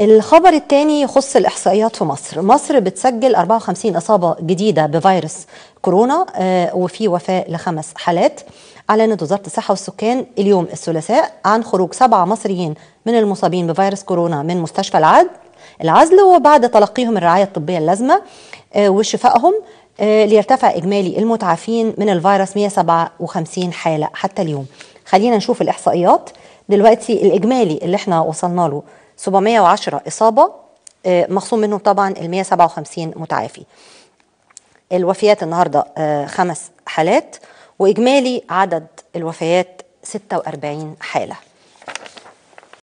البنك الخبر الثاني يخص الإحصائيات في مصر مصر بتسجل 54 إصابة جديدة بفيروس كورونا آه، وفي وفاة لخمس حالات أعلنت وزارة الصحة والسكان اليوم الثلاثاء عن خروج سبعة مصريين من المصابين بفيروس كورونا من مستشفى العدل العزل وبعد تلقيهم الرعاية الطبية اللازمة آه، وشفائهم آه، ليرتفع إجمالي المتعافين من الفيروس 157 حالة حتى اليوم خلينا نشوف الإحصائيات دلوقتي الاجمالي اللي احنا وصلنا له 710 اصابه آه، مخصوم منهم طبعا ال 157 متعافي الوفيات النهارده آه، خمس حالات واجمالي عدد الوفيات 46 حاله